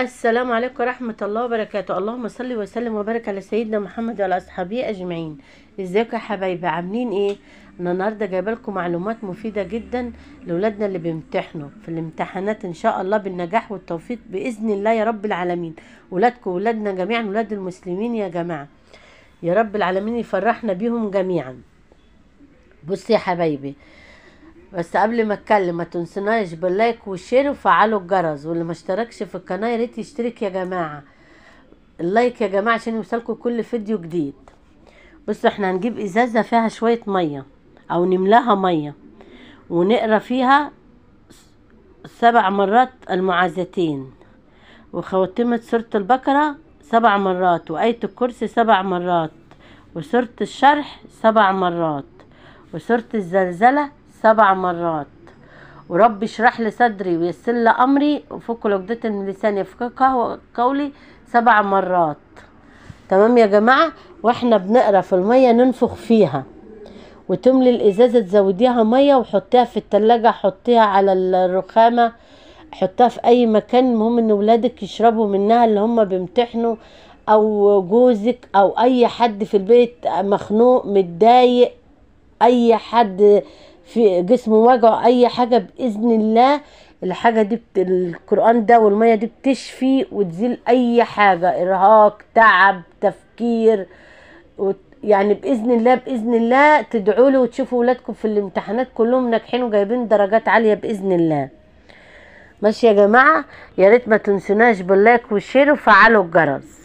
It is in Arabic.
السلام عليكم ورحمة الله وبركاته اللهم صل وسلم وبارك على سيدنا محمد وعلى أصحابه أجمعين ازيكم يا حبايبي عاملين ايه انا النهارده جايبه لكم معلومات مفيده جدا لاولادنا اللي بيمتحنوا في الامتحانات ان شاء الله بالنجاح والتوفيق باذن الله يا رب العالمين ولادكم ولادنا جميعا ولاد المسلمين يا جماعه يا رب العالمين يفرحنا بيهم جميعا بصي يا حبايبي بس قبل ما اتكلم ما تنسناش باللايك والشير وفعلوا الجرس واللي ما اشتركش في القناه يا ريت يشترك يا جماعه اللايك يا جماعه عشان يوصلكم كل فيديو جديد بصوا احنا هنجيب ازازه فيها شويه ميه او نملاها ميه ونقرا فيها سبع مرات المعازتين وخواتمة سورة البقرة سبع مرات وآية الكرسي سبع مرات وسورة الشرح سبع مرات وسورة الزلزلة سبع مرات ورب اشرح لي صدري ويسر لي امري وفك عقدة من لساني يفقهوا قولي سبع مرات تمام يا جماعه واحنا بنقرا في الميه ننفخ فيها وتملي الازازه تزوديها ميه وحطيها في التلاجة حطيها على الرخامه حطها في اي مكان المهم ان ولادك يشربوا منها اللي هم بيمتحنوا او جوزك او اي حد في البيت مخنوق متضايق اي حد في جسمه وجعه اي حاجه باذن الله الحاجه دي بت... القران ده والميه دي بتشفي وتزيل اي حاجه ارهاق تعب تفكير وت... يعني باذن الله باذن الله تدعوا له وتشوفوا ولادكم في الامتحانات كلهم ناجحين وجايبين درجات عاليه باذن الله ماشي يا جماعه يا ريت ما تنسوناش باللايك والشير وفعلوا الجرس